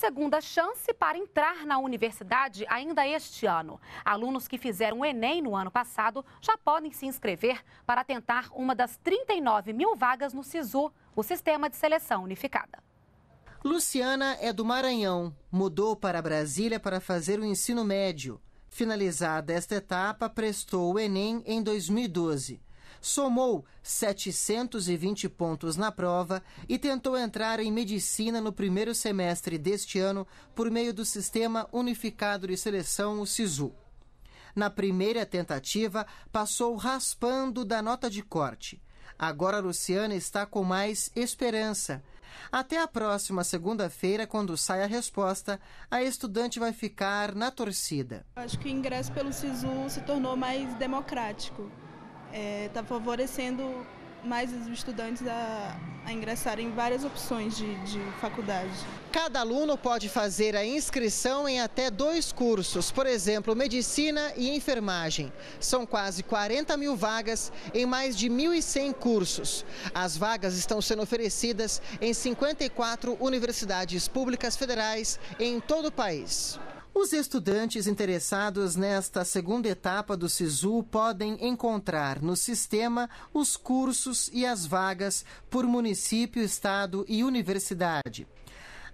segunda chance para entrar na universidade ainda este ano. Alunos que fizeram o Enem no ano passado já podem se inscrever para tentar uma das 39 mil vagas no SISU, o Sistema de Seleção Unificada. Luciana é do Maranhão, mudou para Brasília para fazer o ensino médio. Finalizada esta etapa, prestou o Enem em 2012 somou 720 pontos na prova e tentou entrar em medicina no primeiro semestre deste ano por meio do Sistema Unificado de Seleção, o SISU. Na primeira tentativa, passou raspando da nota de corte. Agora Luciana está com mais esperança. Até a próxima segunda-feira, quando sai a resposta, a estudante vai ficar na torcida. Acho que o ingresso pelo SISU se tornou mais democrático está é, tá favorecendo mais os estudantes a, a ingressarem em várias opções de, de faculdade. Cada aluno pode fazer a inscrição em até dois cursos, por exemplo, medicina e enfermagem. São quase 40 mil vagas em mais de 1.100 cursos. As vagas estão sendo oferecidas em 54 universidades públicas federais em todo o país. Os estudantes interessados nesta segunda etapa do SISU podem encontrar no sistema os cursos e as vagas por município, estado e universidade.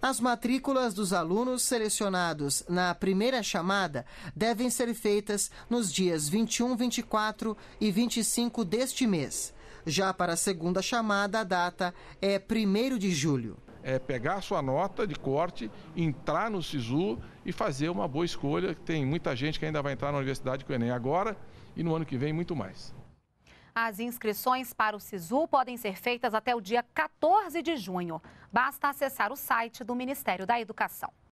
As matrículas dos alunos selecionados na primeira chamada devem ser feitas nos dias 21, 24 e 25 deste mês. Já para a segunda chamada, a data é 1 de julho é, pegar a sua nota de corte, entrar no SISU e fazer uma boa escolha. Tem muita gente que ainda vai entrar na universidade com o Enem agora e no ano que vem muito mais. As inscrições para o SISU podem ser feitas até o dia 14 de junho. Basta acessar o site do Ministério da Educação.